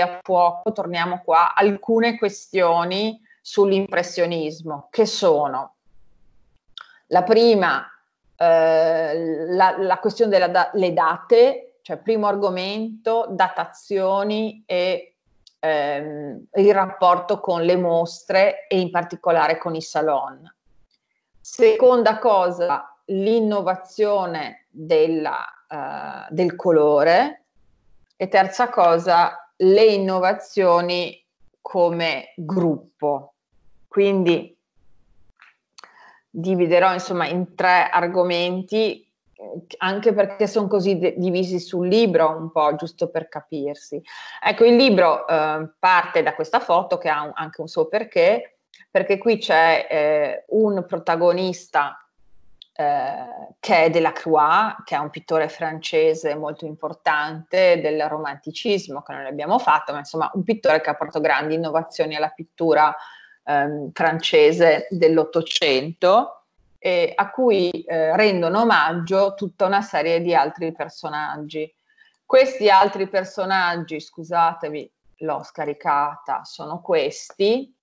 a fuoco, torniamo qua, alcune questioni sull'impressionismo, che sono la prima, eh, la, la, questione delle da- date, cioè primo argomento, datazioni e ehm, il rapporto con le mostre e in particolare con i salon. Seconda cosa, l'innovazione della, eh, del colore, e terza cosa, le innovazioni come gruppo. Quindi dividerò insomma in tre argomenti anche perché sono così de- divisi sul libro un po', giusto per capirsi. Ecco, il libro eh, parte da questa foto che ha un, anche un suo perché, perché qui c'è eh, un protagonista eh, che è Delacroix, che è un pittore francese molto importante del romanticismo, che non abbiamo fatto, ma insomma un pittore che ha portato grandi innovazioni alla pittura ehm, francese dell'Ottocento, e a cui eh, rendono omaggio tutta una serie di altri personaggi. Questi altri personaggi, scusatevi, l'ho scaricata, sono questi,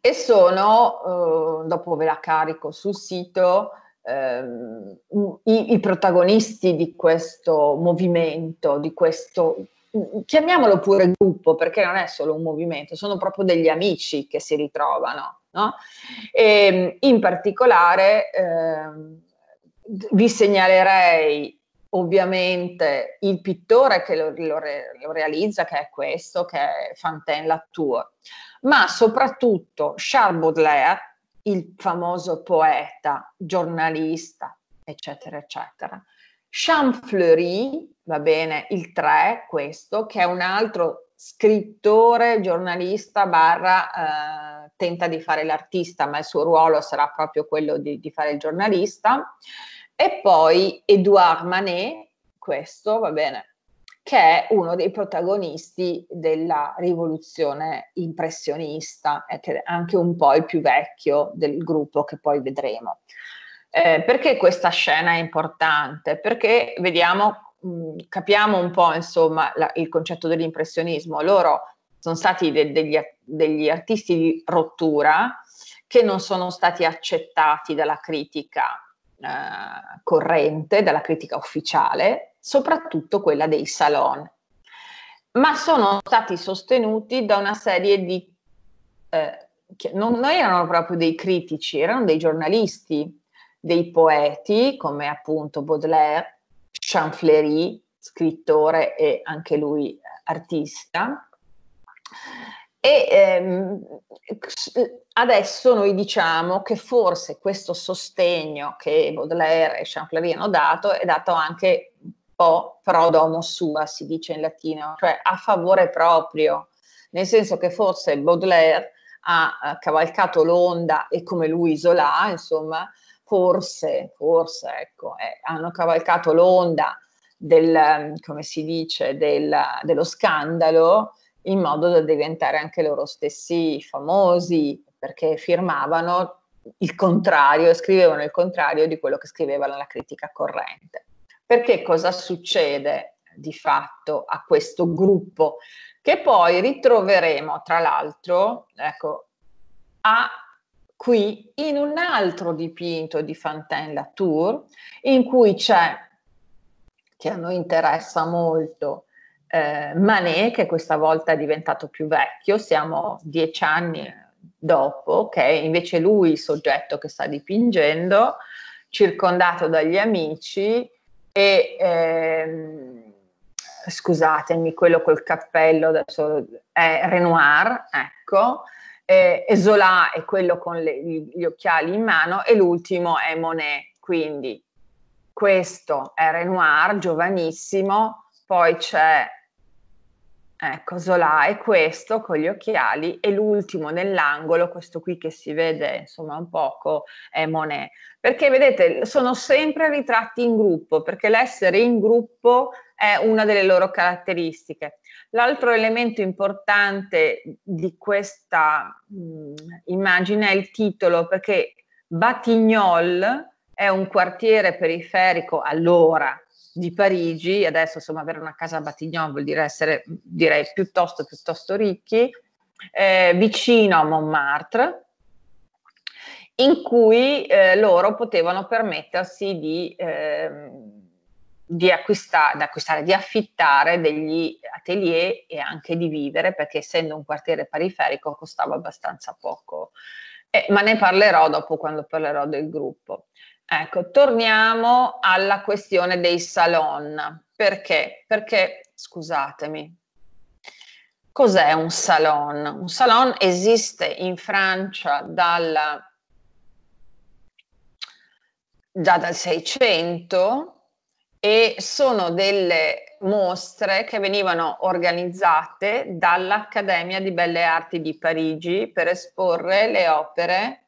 e sono, eh, dopo ve la carico sul sito, ehm, i, i, protagonisti di questo movimento, di questo, chiamiamolo pure gruppo, perché non è solo un movimento, sono proprio degli amici che si ritrovano. No? E, ehm, in particolare ehm, vi segnalerei ovviamente il pittore che lo, lo, lo, realizza, che è questo, che è Fantin Latour ma soprattutto Charles Baudelaire, il famoso poeta, giornalista, eccetera, eccetera. Champfleury, va bene, il 3, questo, che è un altro scrittore, giornalista, barra, eh, tenta di fare l'artista, ma il suo ruolo sarà proprio quello di, di fare il giornalista. E poi Edouard Manet, questo, va bene, che è uno dei protagonisti della rivoluzione impressionista, e che è anche un po' il più vecchio del gruppo che poi vedremo. Eh, perché questa scena è importante? Perché vediamo, mh, mm, capiamo un po' insomma la, il concetto dell'impressionismo. Loro sono stati de- degli, a- degli artisti di rottura che non sono stati accettati dalla critica eh, corrente, dalla critica ufficiale, soprattutto quella dei salon, ma sono stati sostenuti da una serie di, eh, che non, non erano proprio dei critici, erano dei giornalisti, dei poeti come appunto Baudelaire, Chanflery, scrittore e anche lui artista. E ehm, adesso noi diciamo che forse questo sostegno che Baudelaire e Champlery hanno dato è dato anche po' pro domo sua, si dice in latino, cioè a favore proprio, nel senso che forse Baudelaire ha cavalcato l'onda e come lui Isolà, insomma, forse, forse, ecco, eh, hanno cavalcato l'onda del, come si dice, del, dello scandalo in modo da diventare anche loro stessi famosi, perché firmavano il contrario, scrivevano il contrario di quello che scriveva la critica corrente. Perché cosa succede di fatto a questo gruppo? Che poi ritroveremo, tra l'altro, ecco, a qui in un altro dipinto di Fantin Latour, in cui c'è, che a noi interessa molto, eh, Manet, che questa volta è diventato più vecchio, siamo dieci anni dopo, che è invece lui il soggetto che sta dipingendo, circondato dagli amici, e ehm, scusatemi, quello col cappello adesso è Renoir, ecco, eh, Zola è quello con le, gli occhiali in mano e l'ultimo è Monet, quindi questo è Renoir, giovanissimo, poi c'è Ecco, Zola è questo con gli occhiali e l'ultimo nell'angolo, questo qui che si vede insomma un poco, è Monet. Perché vedete, sono sempre ritratti in gruppo, perché l'essere in gruppo è una delle loro caratteristiche. L'altro elemento importante di questa mh, mm, immagine è il titolo, perché Batignolles è un quartiere periferico allora di Parigi, adesso insomma avere una casa a Batignon vuol dire essere direi piuttosto, piuttosto ricchi, eh, vicino a Montmartre, in cui eh, loro potevano permettersi di, eh, di, acquistare, di, acquistare, di affittare degli atelier e anche di vivere, perché essendo un quartiere periferico costava abbastanza poco. Eh, ma ne parlerò dopo quando parlerò del gruppo. Ecco, torniamo alla questione dei salon. Perché? Perché, scusatemi, cos'è un salon? Un salon esiste in Francia dal, già dal 600 e sono delle mostre che venivano organizzate dall'Accademia di Belle Arti di Parigi per esporre le opere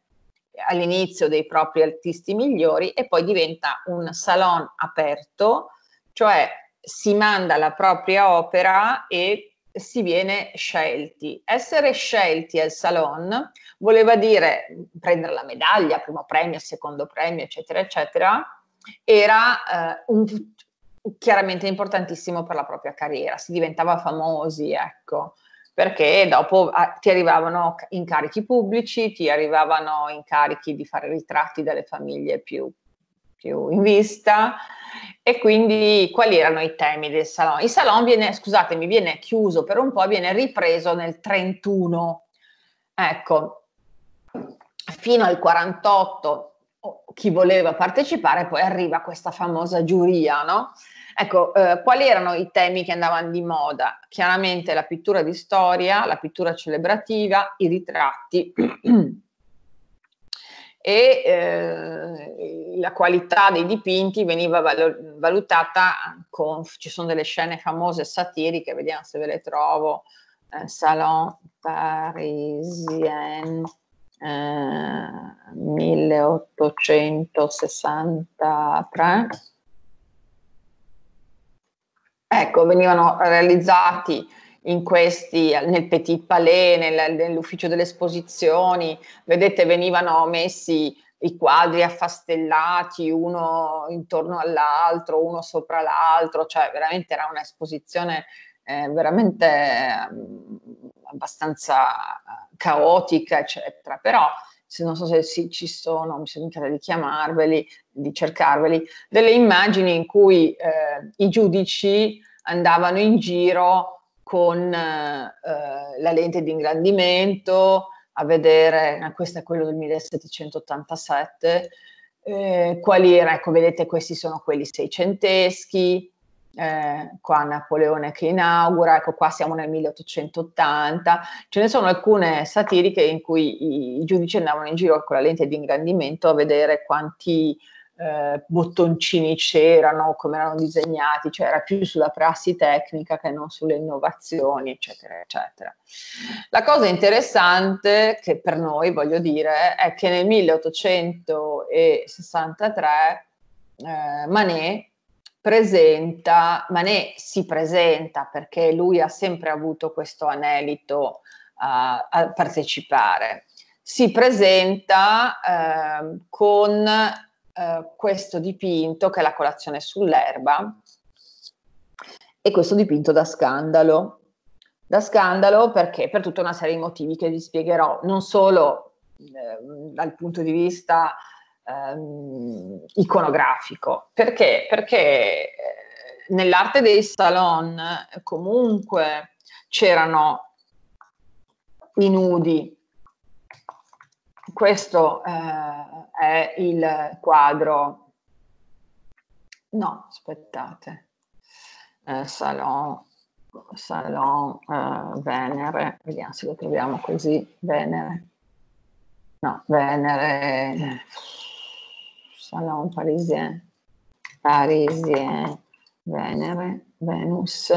all'inizio dei propri artisti migliori e poi diventa un salon aperto, cioè si manda la propria opera e si viene scelti. Essere scelti al salon voleva dire prendere la medaglia, primo premio, secondo premio, eccetera, eccetera, era eh, un, chiaramente importantissimo per la propria carriera, si diventava famosi, ecco perché dopo ah, ti arrivavano incarichi pubblici, ti arrivavano incarichi di fare ritratti dalle famiglie più, più in vista e quindi quali erano i temi del salon? Il salon viene, scusatemi, viene chiuso per un po', viene ripreso nel 31, ecco, fino al 48 chi voleva partecipare poi arriva questa famosa giuria, no? Ecco, eh, quali erano i temi che andavano di moda? Chiaramente la pittura di storia, la pittura celebrativa, i ritratti. e eh, la qualità dei dipinti veniva val- valutata con, ci sono delle scene famose satiriche, vediamo se ve le trovo, eh, Salon Parisien eh, 1863 Ecco, venivano realizzati in questi, nel Petit Palais, nel, nell'ufficio delle esposizioni, vedete venivano messi i quadri affastellati uno intorno all'altro, uno sopra l'altro, cioè veramente era un'esposizione eh, veramente mm, eh, abbastanza caotica, eccetera. Però se non so se sì, ci sono, mi sembra di chiamarveli, di cercarveli, delle immagini in cui eh, i giudici andavano in giro con eh, la lente di ingrandimento a vedere, ah, questo è quello del 1787, eh, quali erano, ecco vedete questi sono quelli seicenteschi, eh, qua Napoleone che inaugura, ecco qua siamo nel 1880, ce ne sono alcune satiriche in cui i, i giudici andavano in giro con la lente di ingrandimento a vedere quanti eh, bottoncini c'erano, come erano disegnati, cioè era più sulla prassi tecnica che non sulle innovazioni, eccetera, eccetera. La cosa interessante che per noi, voglio dire, è che nel 1863 eh, Manet presenta, Manet si presenta perché lui ha sempre avuto questo anelito a, a partecipare, si presenta eh, con eh, questo dipinto che è la colazione sull'erba e questo dipinto da scandalo. Da scandalo perché per tutta una serie di motivi che vi spiegherò, non solo eh, dal punto di vista ehm, iconografico. Perché? Perché eh, nell'arte dei salon eh, comunque c'erano i nudi. Questo eh, è il quadro. No, aspettate. Eh, salon Salon uh, Venere, vediamo se lo troviamo così, Venere, no, Venere, Shalom Parisien, Parisien, Venere, Venus.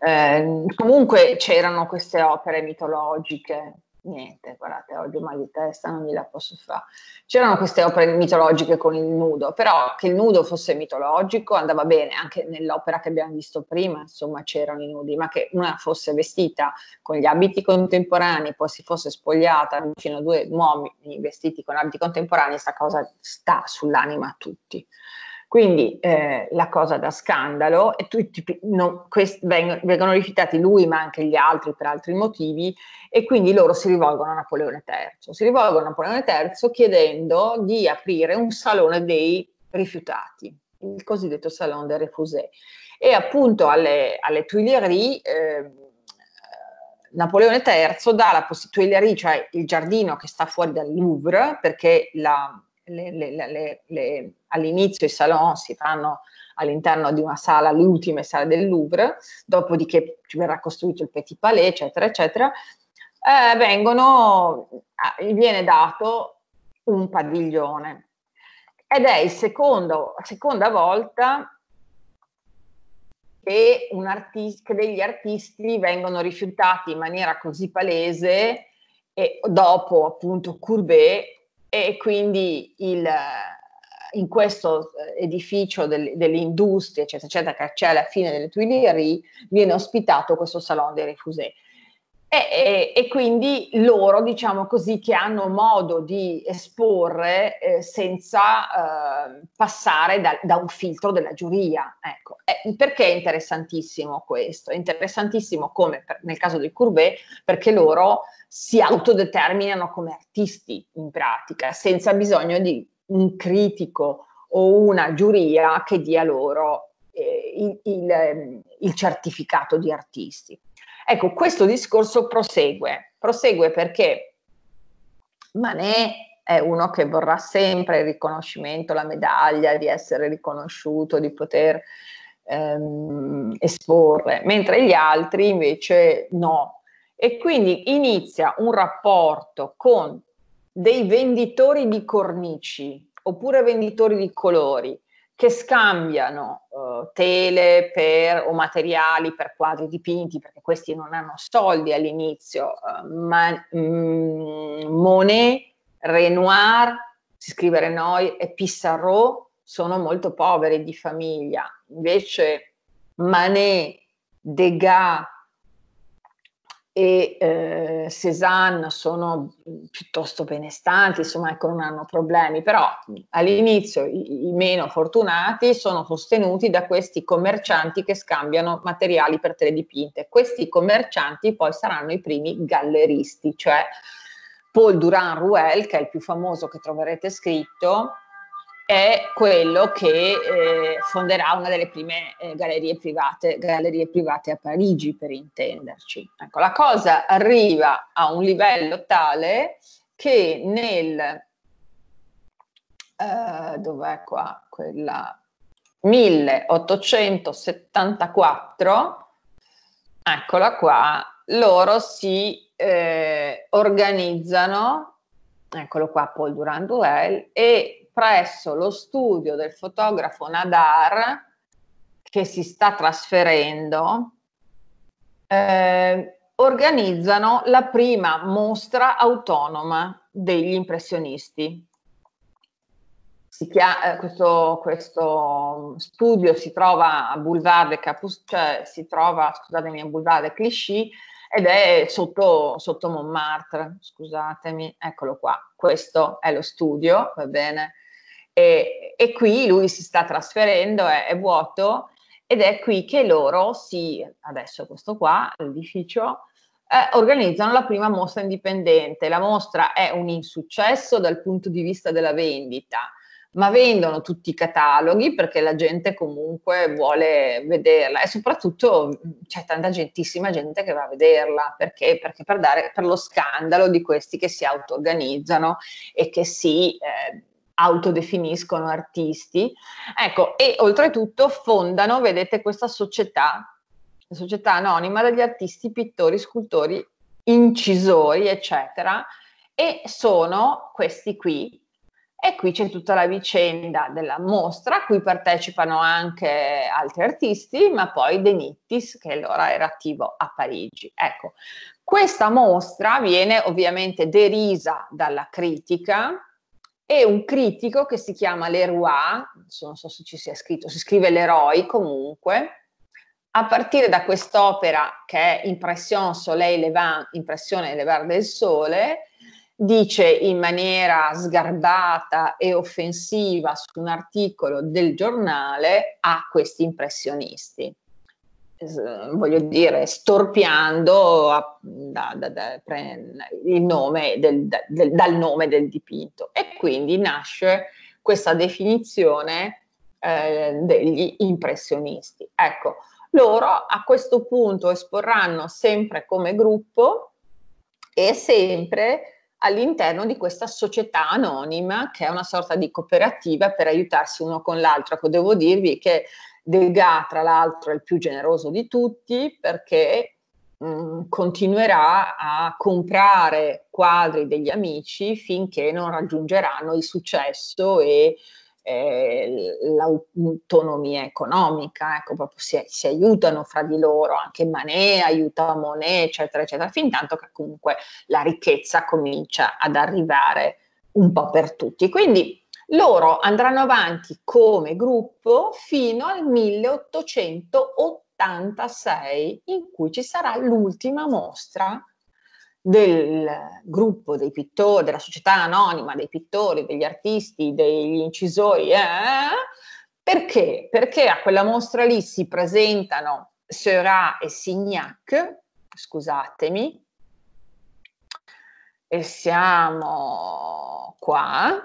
Eh, comunque c'erano queste opere mitologiche niente, guardate, oggi mal di testa, non gliela posso fare. C'erano queste opere mitologiche con il nudo, però che il nudo fosse mitologico andava bene, anche nell'opera che abbiamo visto prima, insomma, c'erano i nudi, ma che una fosse vestita con gli abiti contemporanei, poi si fosse spogliata vicino a due uomini vestiti con abiti contemporanei, questa cosa sta sull'anima a tutti. Quindi eh, la cosa da scandalo, e tutti, non, quest, vengono, vengono rifiutati lui ma anche gli altri per altri motivi, e quindi loro si rivolgono a Napoleone III. Si rivolgono a Napoleone III chiedendo di aprire un salone dei rifiutati, il cosiddetto Salon des refusés. E appunto alle, alle Tuileries... Eh, Napoleone III dà la possibilità, cioè il giardino che sta fuori dal Louvre, perché la, all'inizio i salon si fanno all'interno di una sala, l'ultima sala del Louvre, dopodiché ci verrà costruito il Petit Palais, eccetera, eccetera, eh, vengono, ah, viene dato un padiglione. Ed è la seconda volta che, un artist, che, degli artisti vengono rifiutati in maniera così palese e dopo appunto Courbet e quindi il, in questo eh, edificio del, dell'industria, eccetera, eccetera, che c'è alla fine delle Tuileries, viene ospitato questo Salon dei Refusés. E, e, e, quindi loro, diciamo così, che hanno modo di esporre eh, senza eh, passare da, da, un filtro della giuria. Ecco. Eh, perché è interessantissimo questo? È interessantissimo come per, nel caso del Courbet, perché loro si autodeterminano come artisti in pratica, senza bisogno di un critico o una giuria che dia loro eh, il, il, ehm, il certificato di artisti. Ecco, questo discorso prosegue, prosegue perché Manet è uno che vorrà sempre il riconoscimento, la medaglia, di essere riconosciuto, di poter ehm, esporre, mentre gli altri invece no. E quindi inizia un rapporto con dei venditori di cornici oppure venditori di colori che scambiano uh, tele per, o materiali per quadri dipinti, perché questi non hanno soldi all'inizio, uh, ma mm, Monet, Renoir, si scrive Renoir e Pissarro sono molto poveri di famiglia, invece Manet, Degas, e eh, Cézanne sono mm, piuttosto benestanti, insomma ecco, non hanno problemi, però mm, all'inizio i, i, meno fortunati sono sostenuti da questi commercianti che scambiano materiali per tre dipinte. Questi commercianti poi saranno i primi galleristi, cioè Paul Durand Ruel, che è il più famoso che troverete scritto, è quello che eh, fonderà una delle prime eh, gallerie, private, gallerie private a Parigi, per intenderci. Ecco, la cosa arriva a un livello tale che nel... Uh, dov'è qua quella 1874, eccola qua, loro si eh, organizzano, eccolo qua Paul Durand Duel, e presso lo studio del fotografo Nadar che si sta trasferendo, eh, organizzano la prima mostra autonoma degli impressionisti. Chiama, eh, questo, questo, studio si trova a Boulevard de Capus, cioè si trova, scusatemi, a Boulevard de Clichy ed è sotto, sotto Montmartre, scusatemi, eccolo qua, questo è lo studio, va bene, e, e qui lui si sta trasferendo, è, è vuoto, ed è qui che loro si, adesso questo qua, l'edificio, eh, organizzano la prima mostra indipendente. La mostra è un insuccesso dal punto di vista della vendita, ma vendono tutti i cataloghi perché la gente comunque vuole vederla e soprattutto c'è tanta gentissima gente che va a vederla perché, perché per, dare, per lo scandalo di questi che si auto-organizzano e che si... Eh, autodefiniscono artisti. Ecco, e oltretutto fondano, vedete, questa società, società anonima degli artisti, pittori, scultori, incisori, eccetera, e sono questi qui. E qui c'è tutta la vicenda della mostra, a cui partecipano anche altri artisti, ma poi De Nittis, che allora era attivo a Parigi. Ecco, questa mostra viene ovviamente derisa dalla critica, e un critico che si chiama Leroy, non so se ci sia scritto, si scrive Leroy comunque, a partire da quest'opera che è Impression Soleil Levant, Impressione Levar del Sole, dice in maniera sgarbata e offensiva su un articolo del giornale a questi impressionisti voglio dire, storpiando a, da, da, da, nome del, del, dal nome del dipinto. E quindi nasce questa definizione eh, degli impressionisti. Ecco, loro a questo punto esporranno sempre come gruppo e sempre all'interno di questa società anonima che è una sorta di cooperativa per aiutarsi uno con l'altro. Ecco, devo dirvi che De Ga, tra l'altro, è il più generoso di tutti perché mh, mm, continuerà a comprare quadri degli amici finché non raggiungeranno il successo e eh, l'autonomia economica, ecco, proprio si, si, aiutano fra di loro, anche Manet aiuta Monet, eccetera, eccetera, fin tanto che comunque la ricchezza comincia ad arrivare un po' per tutti. Quindi loro andranno avanti come gruppo fino al 1886, in cui ci sarà l'ultima mostra del gruppo dei pittori, della società anonima dei pittori, degli artisti, degli incisori. Eh? Perché? Perché a quella mostra lì si presentano Seurat e Signac, scusatemi, e siamo qua,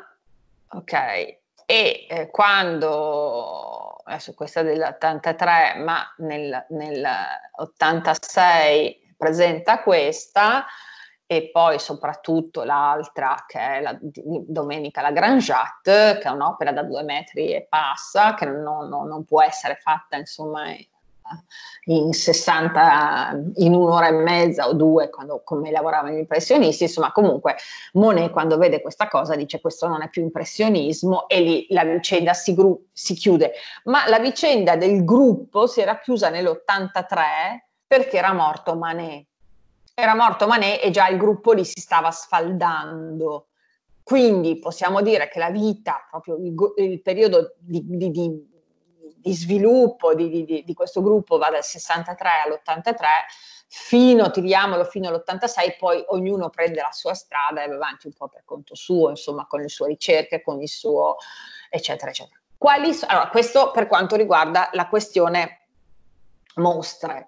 Ok, e eh, quando, adesso questa è dell'83, ma nel, nel 86 presenta questa, e poi soprattutto l'altra che è la Domenica la Grand che è un'opera da due metri e passa, che non, non, non può essere fatta insomma in 60, in un'ora e mezza o due, quando, come lavoravano gli impressionisti, insomma comunque Monet quando vede questa cosa dice questo non è più impressionismo e lì la vicenda si, gru- si chiude. Ma la vicenda del gruppo si era chiusa nell'83 perché era morto Manet. Era morto Manet e già il gruppo lì si stava sfaldando. Quindi possiamo dire che la vita, proprio il, il periodo di, di, di di sviluppo di, di, di, questo gruppo va dal 63 all'83 fino, tiriamolo fino all'86, poi ognuno prende la sua strada e va avanti un po' per conto suo, insomma, con le sue ricerche, con il suo, eccetera, eccetera. So, allora, questo per quanto riguarda la questione mostre.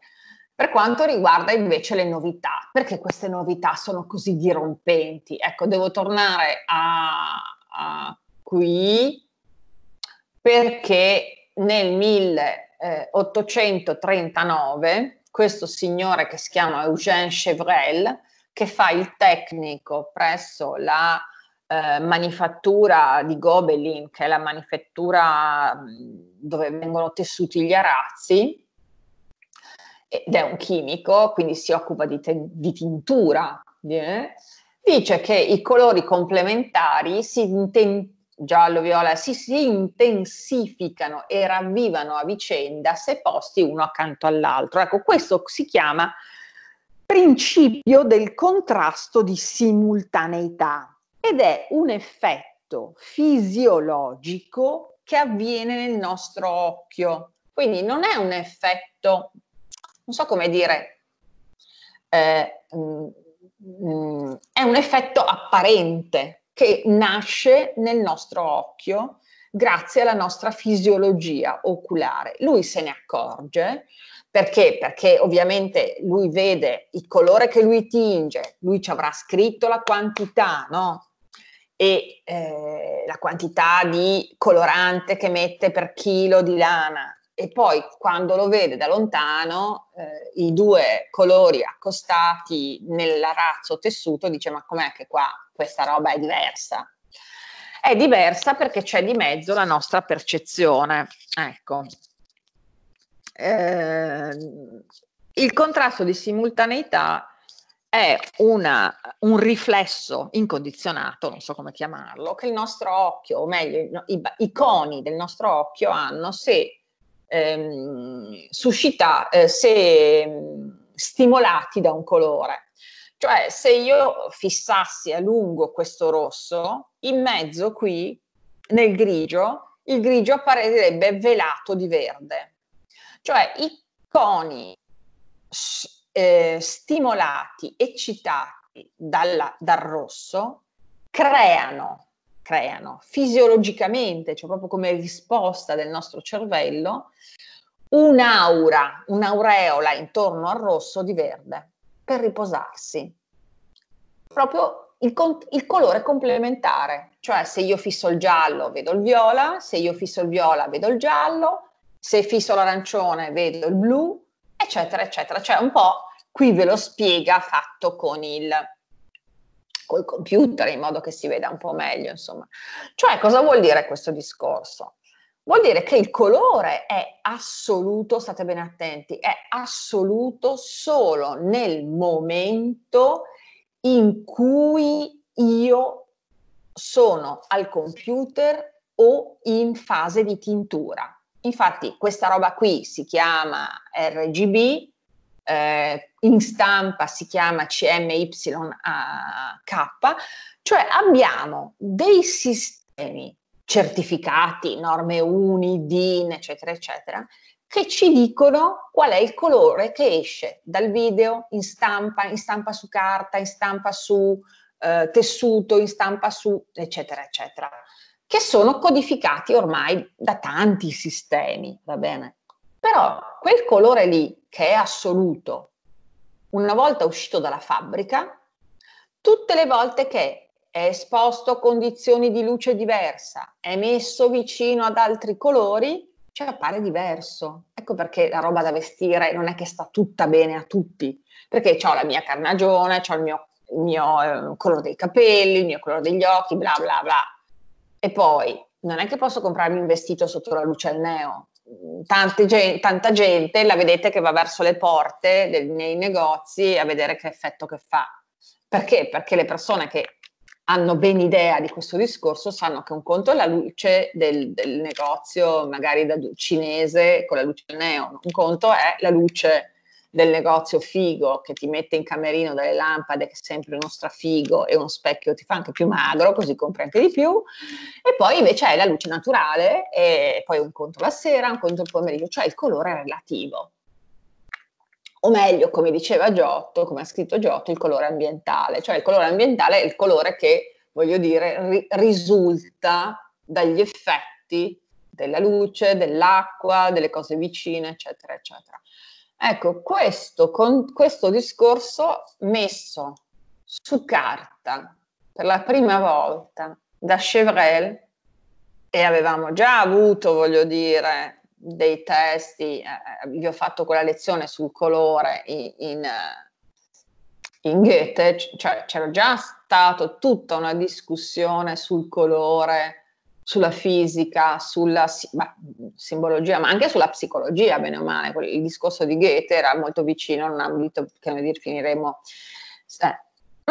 Per quanto riguarda invece le novità, perché queste novità sono così dirompenti? Ecco, devo tornare a, a qui perché nel 1839 questo signore che si chiama Eugène Chevrel, che fa il tecnico presso la eh, manifattura di Gobelin, che è la manifattura dove vengono tessuti gli arazzi, ed è un chimico, quindi si occupa di, te- di tintura, eh? dice che i colori complementari si, intendono giallo, viola, si, si intensificano e ravvivano a vicenda se posti uno accanto all'altro. Ecco, questo si chiama principio del contrasto di simultaneità ed è un effetto fisiologico che avviene nel nostro occhio. Quindi non è un effetto, non so come dire, eh, mh, mm, mh, mm, è un effetto apparente, che nasce nel nostro occhio grazie alla nostra fisiologia oculare. Lui se ne accorge perché? Perché ovviamente lui vede il colore che lui tinge, lui ci avrà scritto la quantità, no? E eh, la quantità di colorante che mette per chilo di lana, e poi quando lo vede da lontano eh, i due colori accostati nell'arazzo tessuto dice ma com'è che qua questa roba è diversa? È diversa perché c'è di mezzo la nostra percezione. Ecco. Eh, il contrasto di simultaneità è una, un riflesso incondizionato, non so come chiamarlo, che il nostro occhio, o meglio i, i coni del nostro occhio hanno se ehm, suscita eh, se mm, stimolati da un colore. Cioè se io fissassi a lungo questo rosso, in mezzo qui, nel grigio, il grigio apparirebbe velato di verde. Cioè i coni eh, stimolati, eccitati dalla, dal rosso, creano creano fisiologicamente, cioè proprio come risposta del nostro cervello, un'aura, un'aureola intorno al rosso di verde per riposarsi. Proprio il, il, colore complementare, cioè se io fisso il giallo vedo il viola, se io fisso il viola vedo il giallo, se fisso l'arancione vedo il blu, eccetera, eccetera. Cioè un po' qui ve lo spiega fatto con il col computer in modo che si veda un po' meglio, insomma. Cioè, cosa vuol dire questo discorso? Vuol dire che il colore è assoluto, state bene attenti, è assoluto solo nel momento in cui io sono al computer o in fase di tintura. Infatti questa roba qui si chiama RGB, eh, in stampa si chiama CMYK, cioè abbiamo dei sistemi certificati, norme UNI, DIN, eccetera, eccetera, che ci dicono qual è il colore che esce dal video, in stampa, in stampa su carta, in stampa su eh, tessuto, in stampa su eccetera, eccetera, che sono codificati ormai da tanti sistemi, va bene? Però quel colore lì, che è assoluto, una volta uscito dalla fabbrica, tutte le volte che è esposto a condizioni di luce diversa, è messo vicino ad altri colori, ci appare diverso. Ecco perché la roba da vestire non è che sta tutta bene a tutti, perché ho la mia carnagione, ho il mio, il mio eh, colore dei capelli, il mio colore degli occhi, bla bla bla. E poi non è che posso comprarmi un vestito sotto la luce al neo, Gente, tanta gente la vedete che va verso le porte dei, miei negozi a vedere che effetto che fa. Perché? Perché le persone che hanno ben idea di questo discorso sanno che un conto è la luce del, del negozio, magari da cinese con la luce neon, un conto è la luce del negozio figo che ti mette in camerino delle lampade che è sempre uno strafigo e uno specchio ti fa anche più magro, così compri anche di più. E poi invece hai la luce naturale e poi un conto la sera, un conto il pomeriggio, cioè il colore relativo. O meglio, come diceva Giotto, come ha scritto Giotto, il colore ambientale, cioè il colore ambientale è il colore che, voglio dire, ri- risulta dagli effetti della luce, dell'acqua, delle cose vicine, eccetera, eccetera. Ecco, questo, con, questo discorso messo su carta per la prima volta da Chevrel, e avevamo già avuto, voglio dire, dei testi, eh, vi eh, ho fatto quella lezione sul colore in, in, eh, in Goethe, cioè c'era già stata tutta una discussione sul colore sulla fisica, sulla ma, mm, simbologia, ma anche sulla psicologia, bene o male. Il discorso di Goethe era molto vicino non un ambito che noi definiremo... Eh,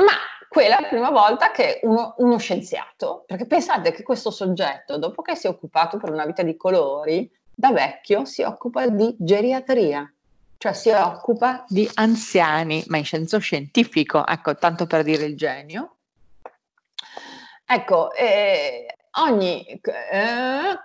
ma quella è la prima volta che uno, uno, scienziato, perché pensate che questo soggetto, dopo che si è occupato per una vita di colori, da vecchio si occupa di geriatria, cioè si occupa di anziani, ma in senso scientifico, ecco, tanto per dire il genio. Ecco, eh, ogni, eh,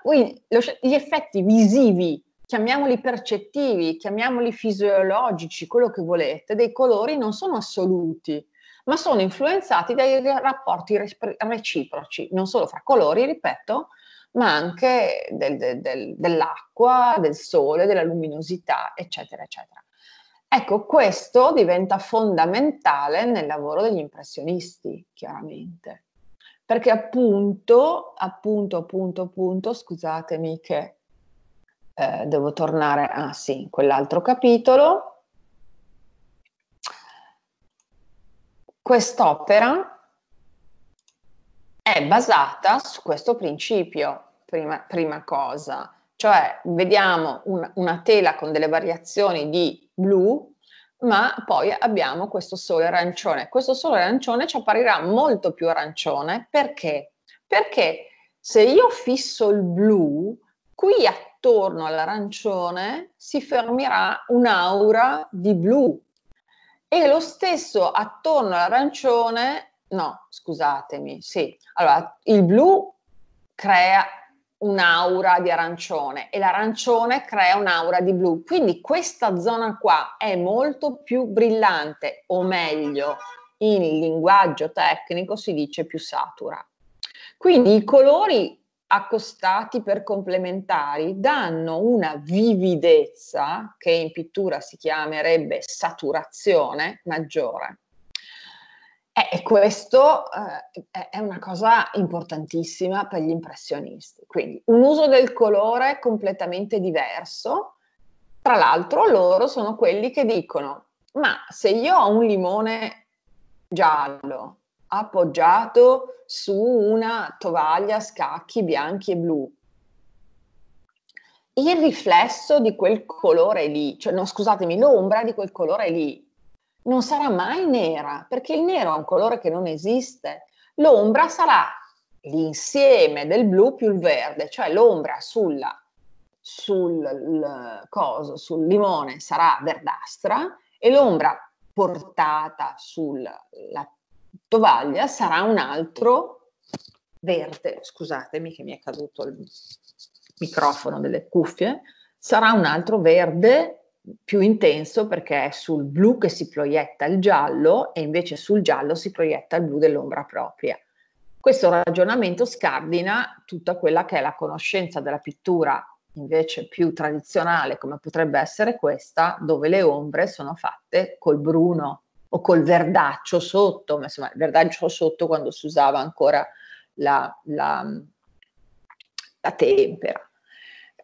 quindi lo, gli effetti visivi, chiamiamoli percettivi, chiamiamoli fisiologici, quello che volete, dei colori non sono assoluti, ma sono influenzati dai rapporti reciproci, non solo fra colori, ripeto, ma anche del, del, del, dell'acqua, del sole, della luminosità, eccetera, eccetera. Ecco, questo diventa fondamentale nel lavoro degli impressionisti, chiaramente perché appunto, appunto, appunto, appunto, scusatemi che eh, devo tornare, ah sì, quell'altro capitolo. Quest'opera è basata su questo principio, prima, prima cosa, cioè vediamo un, una tela con delle variazioni di blu ma poi abbiamo questo sole arancione. Questo sole arancione ci apparirà molto più arancione perché? Perché se io fisso il blu, qui attorno all'arancione si fermerà un'aura di blu e lo stesso attorno all'arancione, no, scusatemi, sì. Allora, il blu crea un'aura di arancione e l'arancione crea un'aura di blu. Quindi questa zona qua è molto più brillante, o meglio, in linguaggio tecnico si dice più satura. Quindi i colori accostati per complementari danno una vividezza che in pittura si chiamerebbe saturazione maggiore e questo eh, è una cosa importantissima per gli impressionisti. Quindi un uso del colore completamente diverso. Tra l'altro loro sono quelli che dicono, ma se io ho un limone giallo appoggiato su una tovaglia a scacchi bianchi e blu, il riflesso di quel colore lì, cioè no scusatemi, l'ombra di quel colore lì non sarà mai nera, perché il nero è un colore che non esiste. L'ombra sarà l'insieme del blu più il verde, cioè l'ombra sulla, sul, coso, sul limone sarà verdastra e l'ombra portata sulla tovaglia sarà un altro verde, scusatemi che mi è caduto il microfono delle cuffie, sarà un altro verde più intenso perché è sul blu che si proietta il giallo e invece sul giallo si proietta il blu dell'ombra propria. Questo ragionamento scardina tutta quella che è la conoscenza della pittura invece più tradizionale come potrebbe essere questa, dove le ombre sono fatte col bruno o col verdaccio sotto, ma insomma il verdaccio sotto quando si usava ancora la, la, la tempera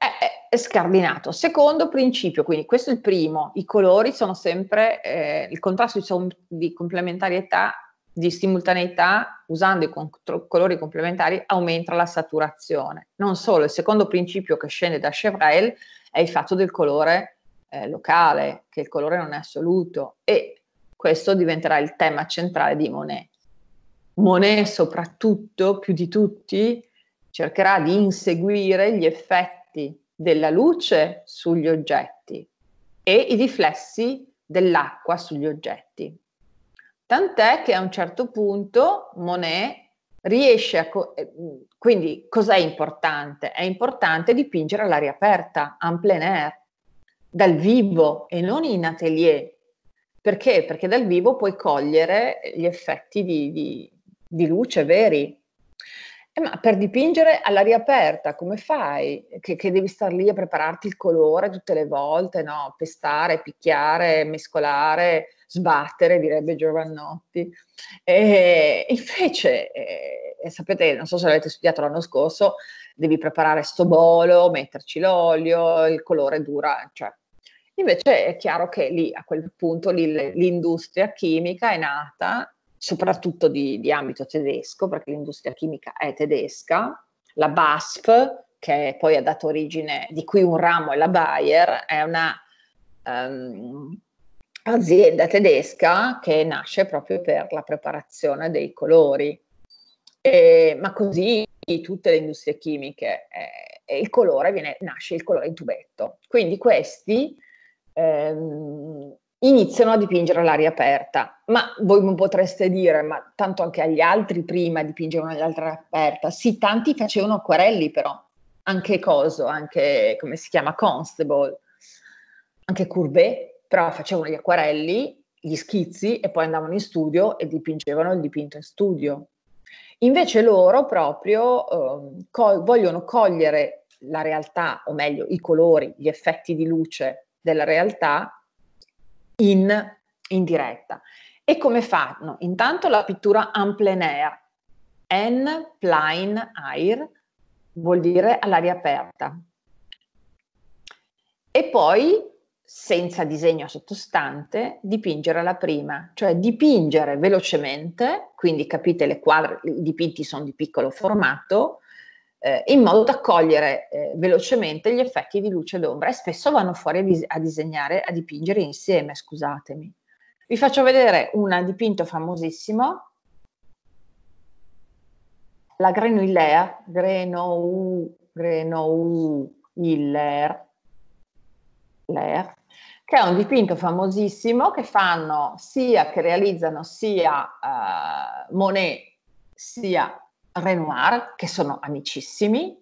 è, è scardinato. Secondo principio, quindi questo è il primo, i colori sono sempre, eh, il contrasto di complementarietà, di simultaneità, usando i contro- colori complementari, aumenta la saturazione. Non solo, il secondo principio che scende da Chevrel è il fatto del colore eh, locale, che il colore non è assoluto e questo diventerà il tema centrale di Monet. Monet soprattutto, più di tutti, cercherà di inseguire gli effetti riflessi della luce sugli oggetti e i riflessi dell'acqua sugli oggetti. Tant'è che a un certo punto Monet riesce a... Co- eh, quindi cos'è importante? È importante dipingere all'aria aperta, en plein air, dal vivo e non in atelier. Perché? Perché dal vivo puoi cogliere gli effetti di, di, di luce veri. Eh, ma per dipingere all'aria aperta, come fai? Che, che, devi star lì a prepararti il colore tutte le volte, no? Pestare, picchiare, mescolare, sbattere, direbbe Giovannotti. E invece, eh, sapete, non so se l'avete studiato l'anno scorso, devi preparare sto bolo, metterci l'olio, il colore dura, cioè Invece è chiaro che lì, a quel punto lì, l'industria chimica è nata soprattutto di, di ambito tedesco, perché l'industria chimica è tedesca, la BASF, che poi ha dato origine, di cui un ramo è la Bayer, è una um, azienda tedesca che nasce proprio per la preparazione dei colori. E, ma così tutte le industrie chimiche eh, e il colore viene, nasce il colore in tubetto. Quindi questi ehm, iniziano a dipingere all'aria aperta. Ma voi mi potreste dire, ma tanto anche agli altri prima dipingevano all'aria aperta. Sì, tanti facevano acquerelli però, anche Coso, anche come si chiama Constable, anche Courbet, però facevano gli acquerelli, gli schizzi e poi andavano in studio e dipingevano il dipinto in studio. Invece loro proprio eh, co- vogliono cogliere la realtà, o meglio i colori, gli effetti di luce della realtà in, in diretta. E come fanno? Intanto la pittura en plein air, en plein air vuol dire all'aria aperta. E poi, senza disegno sottostante, dipingere la prima, cioè dipingere velocemente, quindi capite le quadre, i dipinti sono di piccolo formato, eh, in modo da cogliere eh, velocemente gli effetti di luce ed ombra e spesso vanno fuori a, dis- a disegnare, a dipingere insieme, scusatemi. Vi faccio vedere un dipinto famosissimo la Grenouillea, Grenou, Grenouiller, che è un dipinto famosissimo che fanno sia, che realizzano sia eh, Monet, sia Renoir, che sono amicissimi,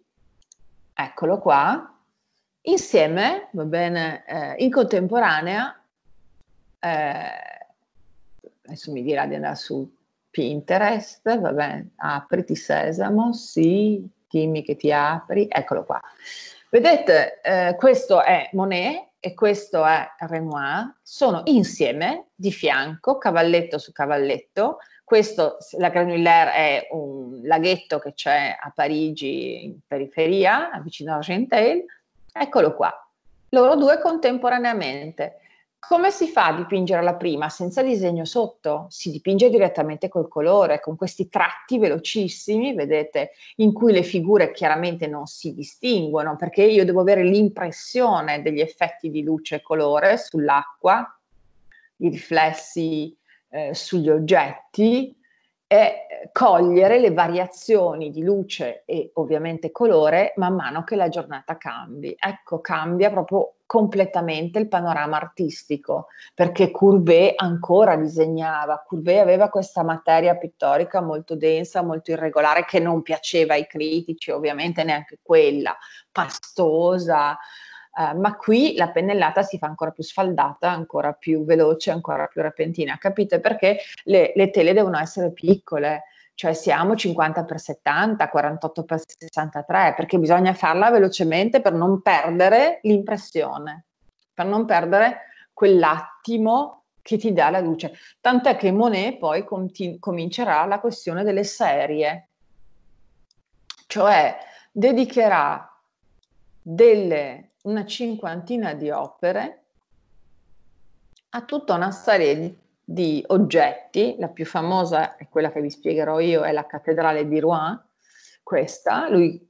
eccolo qua, insieme, va bene, eh, in contemporanea, eh, adesso mi dirà di andare su Pinterest, va bene, apriti Sesamo, sì, dimmi che ti apri, eccolo qua. Vedete, eh, questo è Monet e questo è Renoir, sono insieme, di fianco, cavalletto su cavalletto, questo, la Granulaire è un laghetto che c'è a Parigi in periferia, vicino a Argenteuil. Eccolo qua, loro due contemporaneamente. Come si fa a dipingere la prima senza disegno sotto? Si dipinge direttamente col colore, con questi tratti velocissimi, vedete, in cui le figure chiaramente non si distinguono, perché io devo avere l'impressione degli effetti di luce e colore sull'acqua, i riflessi eh, sugli oggetti e cogliere le variazioni di luce e ovviamente colore man mano che la giornata cambi. Ecco, cambia proprio completamente il panorama artistico, perché Courbet ancora disegnava, Courbet aveva questa materia pittorica molto densa, molto irregolare, che non piaceva ai critici, ovviamente neanche quella, pastosa, eh, ma qui la pennellata si fa ancora più sfaldata, ancora più veloce, ancora più repentina. Capite perché le, le tele devono essere piccole, cioè siamo 50 x 70, 48 x 63, perché bisogna farla velocemente per non perdere l'impressione, per non perdere quell'attimo che ti dà la luce. Tant'è che Monet poi conti- comincerà la questione delle serie, cioè dedicherà delle, una cinquantina di opere a tutta una serie di, di, oggetti, la più famosa è quella che vi spiegherò io, è la cattedrale di Rouen, questa, lui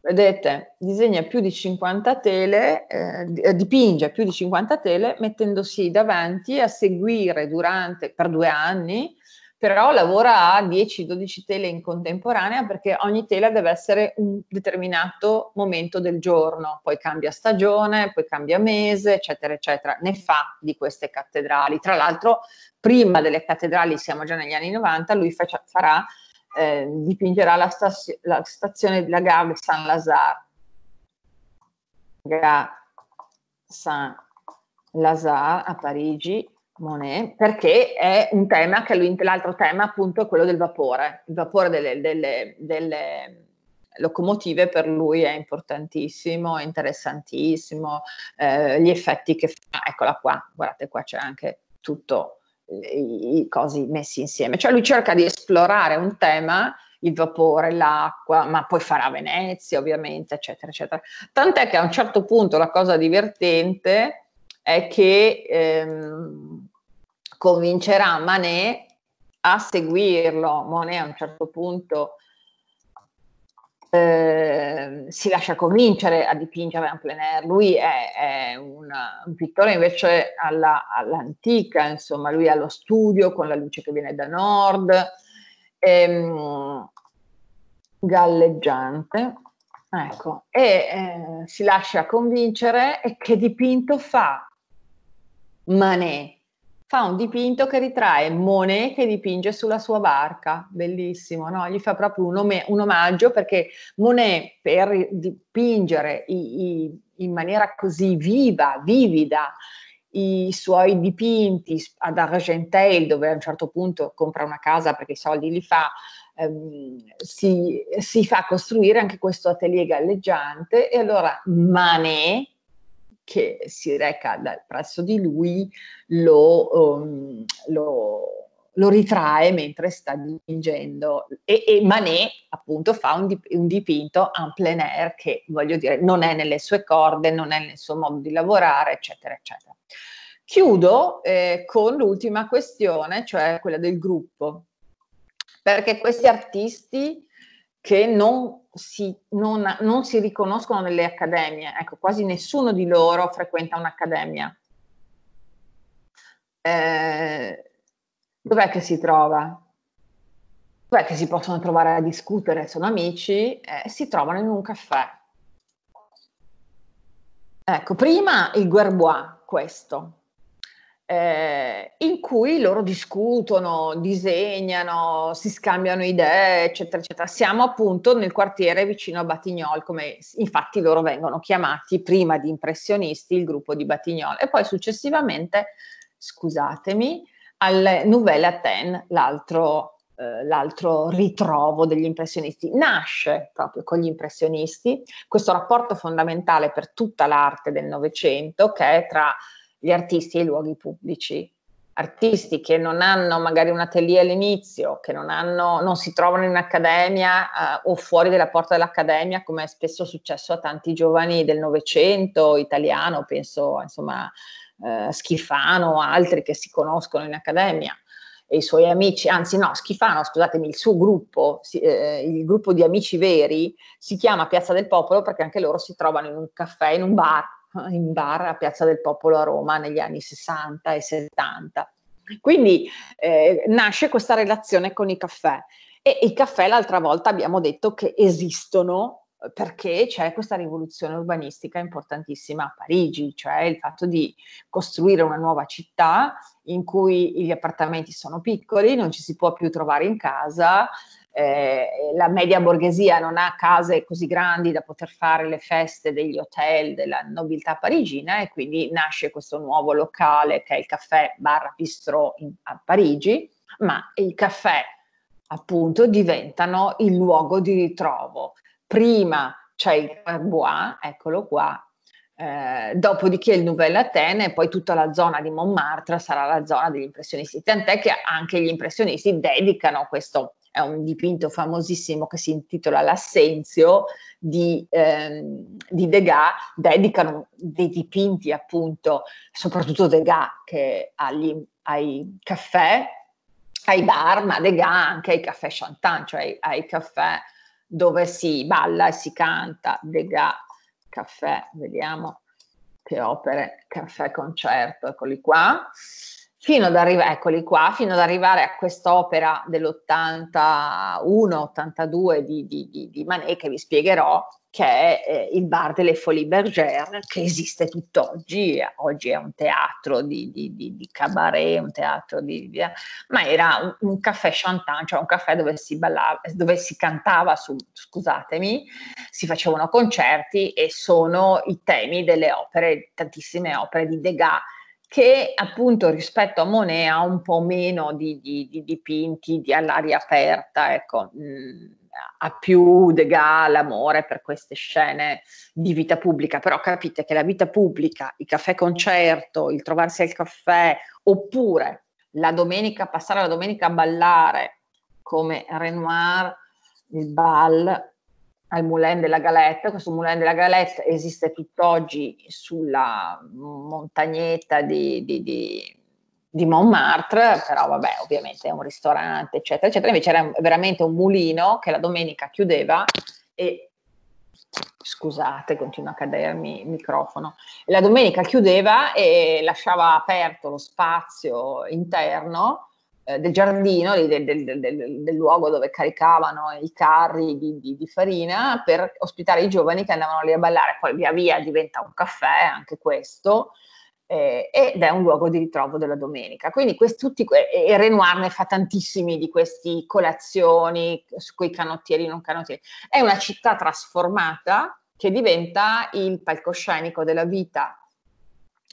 vedete, disegna più di 50 tele, eh, dipinge più di 50 tele mettendosi davanti a seguire durante, per due anni però lavora a 10-12 tele in contemporanea perché ogni tela deve essere un determinato momento del giorno, poi cambia stagione, poi cambia mese, eccetera, eccetera. Ne fa di queste cattedrali. Tra l'altro, prima delle cattedrali, siamo già negli anni 90, lui faccia, farà, eh, dipingerà la, stasi- la stazione della Gare Saint-Lazare. Gare Saint-Lazare a Parigi Monet, perché è un tema che lui, l'altro tema appunto è quello del vapore, il vapore delle, delle, delle locomotive per lui è importantissimo, è interessantissimo, eh, gli effetti che fa, eccola qua, guardate qua c'è anche tutto eh, i, cosi messi insieme, cioè lui cerca di esplorare un tema il vapore, l'acqua, ma poi farà Venezia ovviamente, eccetera, eccetera. Tant'è che a un certo punto la cosa divertente è che ehm, convincerà Manet a seguirlo. Monet a un certo punto eh, si lascia convincere a dipingere en plein air. Lui è, è una, un pittore invece alla, all'antica, insomma, lui ha lo studio con la luce che viene da nord, ehm, galleggiante. Ecco, e eh, si lascia convincere e che dipinto fa? Manet. Fa un dipinto che ritrae Monet che dipinge sulla sua barca, bellissimo, no? gli fa proprio un, ome- un omaggio perché Monet per dipingere i, i, in maniera così viva, vivida, i suoi dipinti ad Argenteuil, dove a un certo punto compra una casa perché i soldi li fa, ehm, si, si, fa costruire anche questo atelier galleggiante e allora Manet che si reca presso di lui lo, um, lo, lo ritrae mentre sta dipingendo e, e Manet appunto fa un, dip- un, dipinto en plein air che voglio dire non è nelle sue corde, non è nel suo modo di lavorare eccetera eccetera. Chiudo eh, con l'ultima questione, cioè quella del gruppo, perché questi artisti che non si, non, non, si riconoscono nelle accademie, ecco, quasi nessuno di loro frequenta un'accademia. Eh, dov'è che si trova? Dov'è che si possono trovare a discutere? Sono amici, eh, si trovano in un caffè. Ecco, prima il Guerbois, questo, eh, in cui loro discutono, disegnano, si scambiano idee, eccetera, eccetera. Siamo appunto nel quartiere vicino a Batignol, come infatti loro vengono chiamati prima di impressionisti il gruppo di Batignol e poi successivamente, scusatemi, al Nouvelle Athènes, l'altro Uh, l'altro ritrovo degli impressionisti. Nasce proprio con gli impressionisti questo rapporto fondamentale per tutta l'arte del Novecento che è tra gli artisti e i luoghi pubblici. Artisti che non hanno magari un atelier all'inizio, che non, hanno, non si trovano in accademia eh, o fuori dalla porta dell'accademia, come è spesso successo a tanti giovani del Novecento italiano, penso insomma eh, Schifano o altri che si conoscono in accademia e i suoi amici, anzi no, Schifano, scusatemi, il suo gruppo, eh, il gruppo di amici veri, si chiama Piazza del Popolo perché anche loro si trovano in un caffè, in un bar in bar a Piazza del Popolo a Roma negli anni 60 e 70. Quindi eh, nasce questa relazione con i caffè e i caffè l'altra volta abbiamo detto che esistono eh, perché c'è questa rivoluzione urbanistica importantissima a Parigi, cioè il fatto di costruire una nuova città in cui gli appartamenti sono piccoli, non ci si può più trovare in casa, eh, la media borghesia non ha case così grandi da poter fare le feste degli hotel della nobiltà parigina e quindi nasce questo nuovo locale che è il caffè barra bistrò a Parigi, ma i caffè appunto diventano il luogo di ritrovo. Prima c'è il Carbois, eccolo qua, eh, dopodiché il Nouvelle Atene e poi tutta la zona di Montmartre sarà la zona degli impressionisti, tant'è che anche gli impressionisti dedicano questo è un dipinto famosissimo che si intitola L'assenzio di, ehm, di Degas, dedicano dei dipinti appunto, soprattutto Degas che agli, ai caffè, ai bar, ma Degas anche ai caffè chantant, cioè ai, ai caffè dove si balla e si canta, Degas, caffè, vediamo che opere, caffè concerto, eccoli qua fino ad arrivare, eccoli qua, fino ad arrivare a quest'opera dell'81-82 di, di, di, di, Manet che vi spiegherò, che è eh, il bar delle Folies Bergère, che esiste tutt'oggi, oggi è un teatro di, cabaret, un teatro di... ma era un, un, caffè chantant, cioè un caffè dove si, ballava, dove si cantava, su, scusatemi, si facevano concerti e sono i temi delle opere, tantissime opere di Degas, che appunto rispetto a Monet ha un po' meno di, di, di dipinti di all'aria aperta, ecco, mh, mm, ha più Degas l'amore per queste scene di vita pubblica, però capite che la vita pubblica, il caffè concerto, il trovarsi al caffè, oppure la domenica, passare la domenica a ballare come Renoir, il bal, al Moulin della Galette. Questo Moulin della Galette esiste tutt'oggi sulla montagnetta di, di, di, di, Montmartre, però vabbè, ovviamente è un ristorante, eccetera, eccetera. Invece era veramente un mulino che la domenica chiudeva e scusate, continua a cadermi il microfono. La domenica chiudeva e lasciava aperto lo spazio interno eh, del giardino, del, del, del, del, luogo dove caricavano i carri di, di, di, farina per ospitare i giovani che andavano lì a ballare, poi via via diventa un caffè anche questo. Eh, ed è un luogo di ritrovo della domenica. Quindi questi, tutti, e Renoir ne fa tantissimi di questi colazioni su quei canottieri, non canottieri. È una città trasformata che diventa il palcoscenico della vita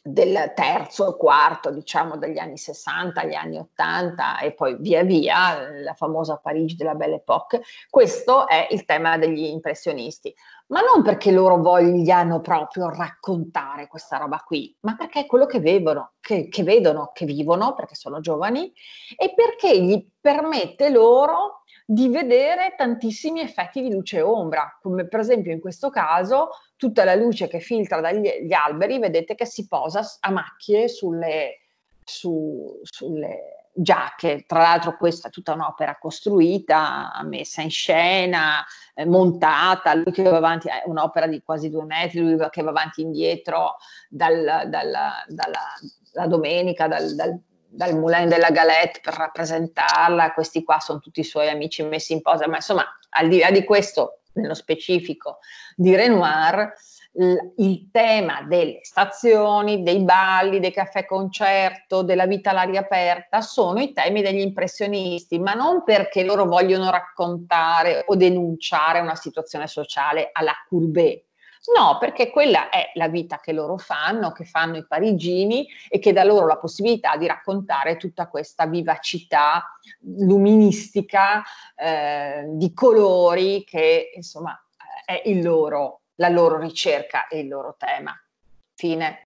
del terzo, e quarto, diciamo dagli anni 60 agli anni 80 e poi via via, la famosa Parigi della Belle Époque, questo è il tema degli impressionisti, ma non perché loro vogliano proprio raccontare questa roba qui, ma perché è quello che vedono, che, che vedono, che vivono, perché sono giovani e perché gli permette loro di vedere tantissimi effetti di luce e ombra, come per esempio in questo caso tutta la luce che filtra dagli alberi, vedete che si posa a macchie sulle, su, sulle giacche. Tra l'altro questa è tutta un'opera costruita, messa in scena, eh, montata, lui che va avanti, è un'opera di quasi due metri, lui che va avanti e indietro dal, dal, dalla, dalla domenica, dal, dal dal Moulin della Galette per rappresentarla, questi qua sono tutti i suoi amici messi in posa, ma insomma, al di là di questo, nello specifico di Renoir, il tema delle stazioni, dei balli, dei caffè concerto, della vita all'aria aperta sono i temi degli impressionisti, ma non perché loro vogliono raccontare o denunciare una situazione sociale alla Courbet, No, perché quella è la vita che loro fanno, che fanno i parigini e che dà loro la possibilità di raccontare tutta questa vivacità luministica eh, di colori che insomma è loro, la loro ricerca e il loro tema. Fine.